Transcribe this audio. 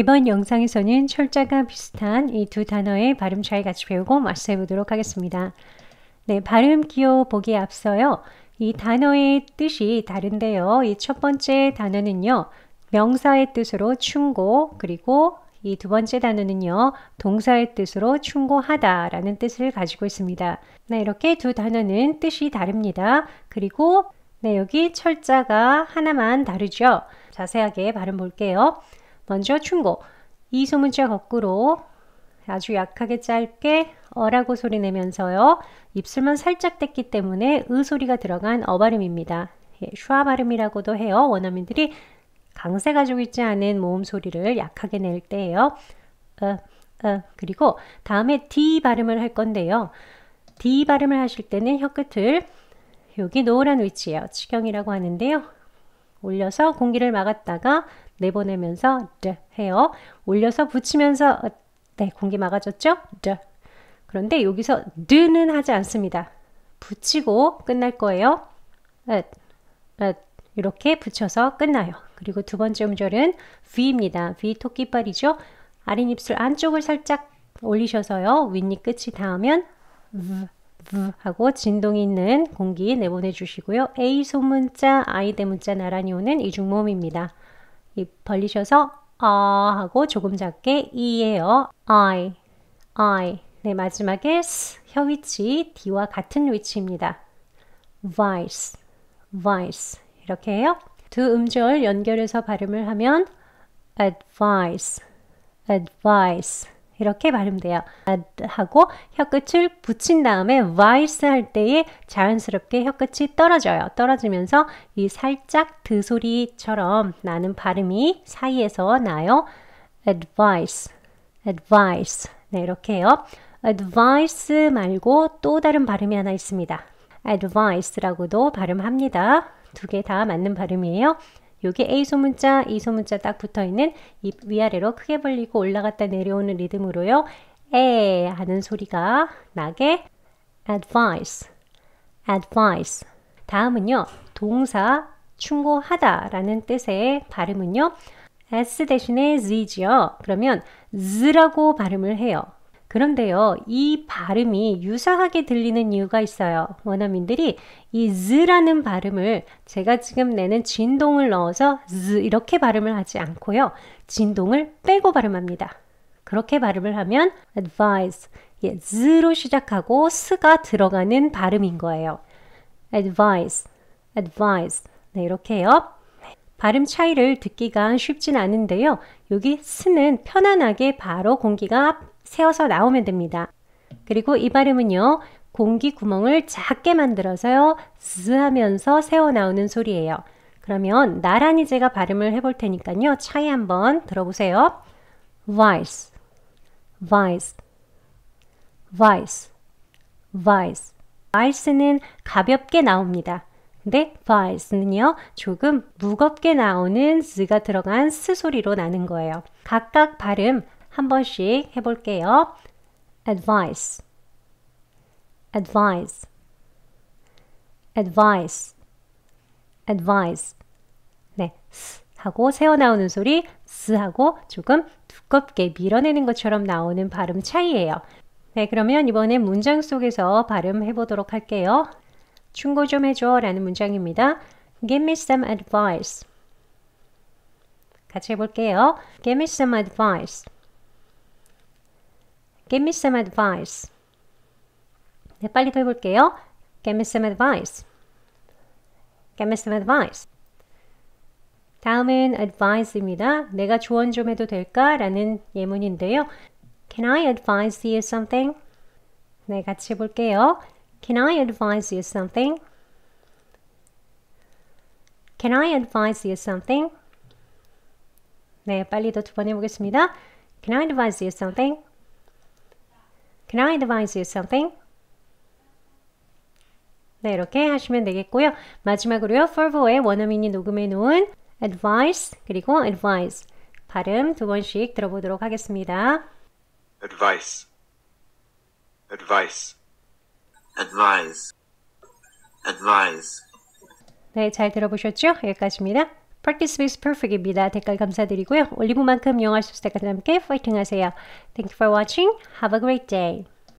이번 영상에서는 철자가 비슷한 이 두 단어의 발음 차이 같이 배우고 마스터해 보도록 하겠습니다. 네, 발음 기호 보기에 앞서요. 이 단어의 뜻이 다른데요. 이 첫 번째 단어는요. 명사의 뜻으로 충고, 그리고 이 두 번째 단어는요. 동사의 뜻으로 충고하다 라는 뜻을 가지고 있습니다. 네, 이렇게 두 단어는 뜻이 다릅니다. 그리고 네, 여기 철자가 하나만 다르죠. 자세하게 발음 볼게요. 먼저 충고. 이소문자 거꾸로 아주 약하게 짧게 어라고 소리 내면서요. 입술만 살짝 뗐기 때문에 으 소리가 들어간 어 발음입니다. 예, 슈아 발음이라고도 해요. 원어민들이 강세 가지고 있지 않은 모음 소리를 약하게 낼 때예요. 어, 어. 그리고 다음에 D 발음을 할 건데요. D 발음을 하실 때는 혀 끝을 여기 노란 위치예요. 치경이라고 하는데요. 올려서 공기를 막았다가 내보내면서 d 해요. 올려서 붙이면서 어, 네, 공기 막아줬죠? d. 그런데 여기서 d는 하지 않습니다. 붙이고 끝날 거예요. at, 이렇게 붙여서 끝나요. 그리고 두 번째 음절은 v입니다. v 토끼발이죠. 아랫입술 안쪽을 살짝 올리셔서요. 윗니 끝이 닿으면 v 하고 진동 있는 공기 내보내 주시고요. A 소문자, I 대문자 나란히 오는 이중 모음입니다. 입 벌리셔서 아 하고 조금 작게 이예요. I, I. 네, 마지막에 s 혀 위치 D와 같은 위치입니다. vice, vice 이렇게 해요. 두 음절 연결해서 발음을 하면 advice, advice 이렇게 발음돼요. 하고 혀끝을 붙인 다음에 와이스 할 때에 자연스럽게 혀끝이 떨어져요. 떨어지면서 이 살짝 드 소리처럼 나는 발음이 사이에서 나요. advice, advice. 네, 이렇게 해요. advice 말고 또 다른 발음이 하나 있습니다. advice라고도 발음합니다. 두 개 다 맞는 발음이에요. 요게 A 소문자, E 소문자 딱 붙어 있는 입 위아래로 크게 벌리고 올라갔다 내려오는 리듬으로요. 에 하는 소리가 나게 advice, advice. 다음은요. 동사 충고하다라는 뜻의 발음은요. s 대신에 z 지 그러면 z라고 발음을 해요. 그런데요, 이 발음이 유사하게 들리는 이유가 있어요. 원어민들이 이 z라는 발음을 제가 지금 내는 진동을 넣어서 z 이렇게 발음을 하지 않고요. 진동을 빼고 발음합니다. 그렇게 발음을 하면 advise, 예, z로 시작하고 스가 들어가는 발음인 거예요. advise, advise. 네, 이렇게 요 발음 차이를 듣기가 쉽진 않은데요. 여기 스는 편안하게 바로 공기가 세워서 나오면 됩니다. 그리고 이 발음은요. 공기 구멍을 작게 만들어서요. 스 하면서 세워 나오는 소리예요. 그러면 나란히 제가 발음을 해볼 테니까요. 차이 한번 들어보세요. vice, vice, vice, vice. vice는 가볍게 나옵니다. 근데 vice는요 조금 무겁게 나오는 스가 들어간 스 소리로 나는 거예요. 각각 발음 한 번씩 해볼게요. advice, advice, advice, advice. 네, 하고 새어 나오는 소리 s 하고 조금 두껍게 밀어내는 것처럼 나오는 발음 차이예요. 네, 그러면 이번에 문장 속에서 발음해 보도록 할게요. 충고 좀 해줘 라는 문장입니다. Give me some advice. 같이 해볼게요. Give me some advice. Give me some advice. 네, 빨리 더 해볼게요. Give me some advice. Give me some advice. 다음은 advice입니다. 내가 조언 좀 해도 될까? 라는 예문인데요. Can I advise you something? 네, 같이 볼게요. Can I advise you something? Can I advise you something? 네, 빨리 더두번 해보겠습니다. Can I advise you something? Can I advise you something? 네, 이렇게 하시면 되겠고요. 마지막으로요. Fervo의 원어민이 녹음해 놓은 advice 그리고 advice 발음 두 번씩 들어보도록 하겠습니다. advice advice advice advice 네, 잘 들어보셨죠? 여기까지입니다. Practice makes perfect. 입니다. 댓글 감사드리고요. 올리브만큼 영할 수 있을 것 함께 파이팅 하세요. Thank you for watching. Have a great day.